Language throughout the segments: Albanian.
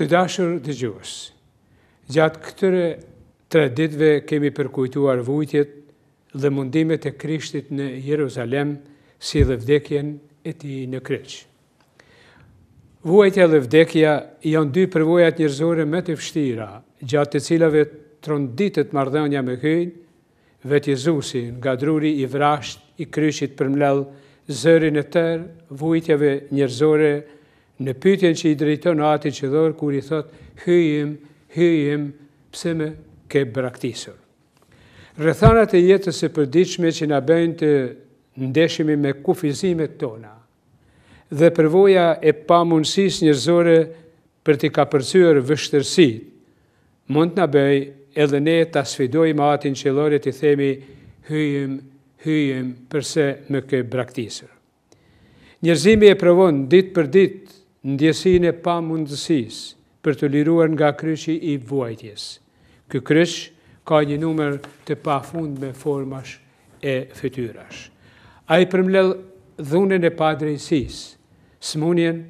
Të dashër dhe gjuhës, gjatë këtëre tre ditve kemi përkujtuar vujtjet dhe mundimet e krishtit në Jeruzalem si dhe vdekjen e ti në kryç. Vujtja dhe vdekja janë dy përvojat njërzore me të fështira, gjatë të cilave tronditët mardhënja me hynë, vetë Jezusin, nga druri i vrasht i kryqit për mlel, zërin e tërë, vujtjave njërzore njërzore, në pytjen që i drejton atit që dhërë, kur i thot, hyjim, hyjim, pse me ke braktisur. Rëthanat e jetës e përdiqme që nga bëjnë të ndeshimi me kufizimet tona dhe përvoja e mundësis njërzore për t'i ka përcyër vështërsi, mund nga bëj, edhe ne t'a sfidojmë atin që lore t'i themi hyjim, hyjim, përse me ke braktisur. Njërzimi e përvonë ditë për ditë ndjesin e pa mundësis për të liruar nga kryshi i vuajtjes. Kë krysh ka një numër të pa fund me formash e fëtyrash. A i përmlel dhunën e padrejsis, smunjen,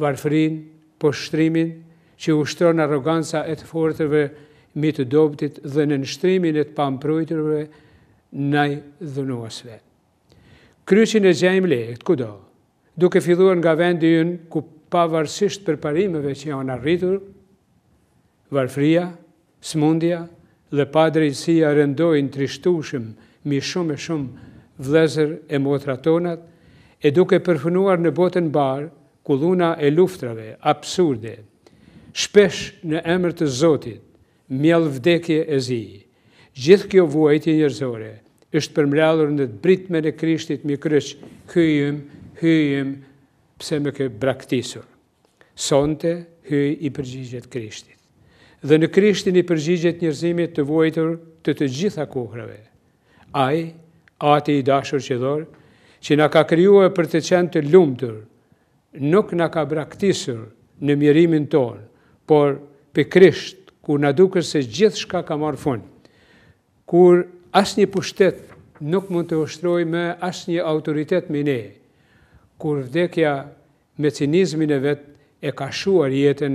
varfrin, poshtrimin, që ushtron aroganca e të fortëve mi të dobtit dhe në nështrimin e të pamprujtërve nëj dhunuasve. Kryshin e gjejmë lehet, kudo, duke filluar nga vendi jënë ku pavarësisht për parimeve që janë arritur, varfria, smundja dhe padrejësia rëndojnë trishtushim mi shumë e shumë vlezër e motra tonat, e duke përfënuar në botën barë kuluna e luftrave, absurde, shpesh në emër të Zotit, mjell vdekje e zi. Gjithë kjo vuajti njërzore, është përmrelur në të britme në krishtit mi kryqë, hyjim, hyjim, hyjim, pse më ke braktisur. Sonte hyj i përgjigjet Krishtit. Dhe në Krishtin i përgjigjet njerëzimit të vuajtur të të gjitha kohrave. Ai, Ati i dashur që dhor, që na ka krijuar për të qenë të lumtur, nuk na ka braktisur në mjerimin ton, por pe Krisht ku na duket se shka ka marr fund. Kur asnjë pushtet nuk mund të ushtrojë më asnjë autoritet me ne kur vdekja me cinizmin e vetë e ka shuar jetën,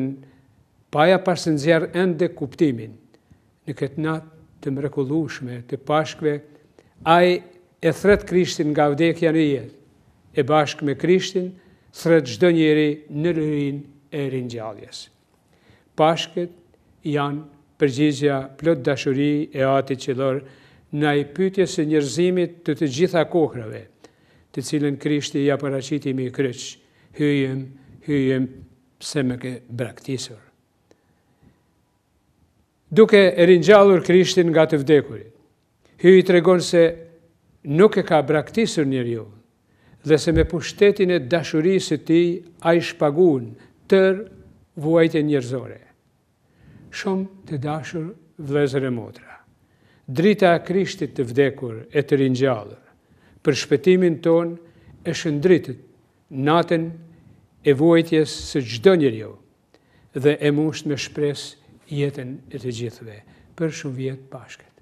paja pasënzjerë ende kuptimin. Në këtë natë të mrekullushme, të pashkve, aj e thret krishtin nga vdekja në jetë, e bashkë me krishtin, thret gjdo njeri në rrin e rinjalljes. Pashket janë përgjizja plot dashuri e ati qëllor në i pytje se njërzimit të të gjitha kohrëve, të cilën krishti ja paracitimi i kryq, hyjëm, hyjëm, pëse me ke braktisur. Duke e rinjallur krishtin nga të vdekurit, hyjë i tregon se nuk e ka braktisur njërë ju, dhe se me pushtetin e dashurisë të ti, a i shpagun tërë vuajtë njërzore. Shumë të dashur vlezër e motra. Drita a krishtit të vdekur e të rinjallur, për shpetimin ton e shëndritit natën e vojtjes së gjdo një rjo dhe e musht me shpres jetën e të gjithve për shumë vjetë pashket.